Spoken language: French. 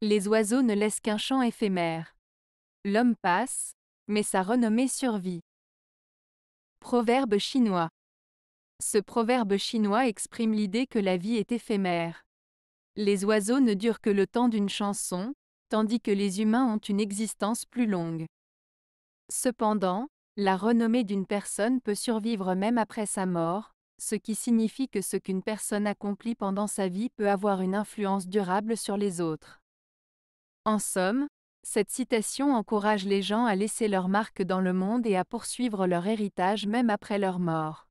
Les oiseaux ne laissent qu'un chant éphémère. L'homme passe, mais sa renommée survit. Proverbe chinois. Ce proverbe chinois exprime l'idée que la vie est éphémère. Les oiseaux ne durent que le temps d'une chanson, tandis que les humains ont une existence plus longue. Cependant, la renommée d'une personne peut survivre même après sa mort, ce qui signifie que ce qu'une personne accomplit pendant sa vie peut avoir une influence durable sur les autres. En somme, cette citation encourage les gens à laisser leur marque dans le monde et à poursuivre leur héritage même après leur mort.